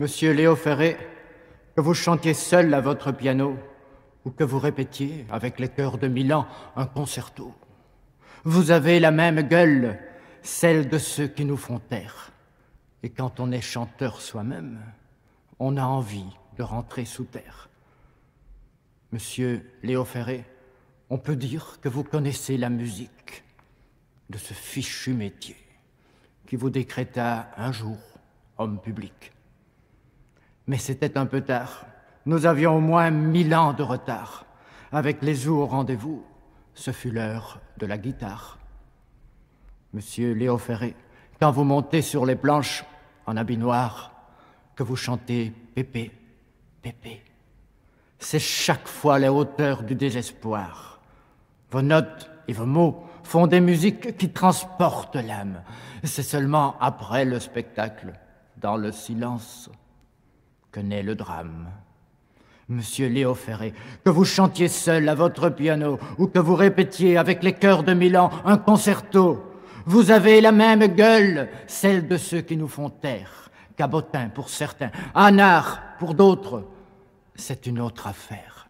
Monsieur Léo Ferré, que vous chantiez seul à votre piano ou que vous répétiez avec les chœurs de Milan un concerto, vous avez la même gueule, celle de ceux qui nous font taire. Et quand on est chanteur soi-même, on a envie de rentrer sous terre. Monsieur Léo Ferré, on peut dire que vous connaissez la musique de ce fichu métier qui vous décréta un jour homme public. Mais c'était un peu tard. Nous avions au moins mille ans de retard. Avec les jours au rendez-vous, ce fut l'heure de la guitare. Monsieur Léo Ferré, quand vous montez sur les planches en habit noir, que vous chantez Pépé, Pépé, c'est chaque fois la hauteur du désespoir. Vos notes et vos mots font des musiques qui transportent l'âme. C'est seulement après le spectacle, dans le silence, que naît le drame. Monsieur Léo Ferré, que vous chantiez seul à votre piano ou que vous répétiez avec les chœurs de Milan un concerto, vous avez la même gueule, celle de ceux qui nous font taire. Cabotin pour certains, Anard pour d'autres. C'est une autre affaire.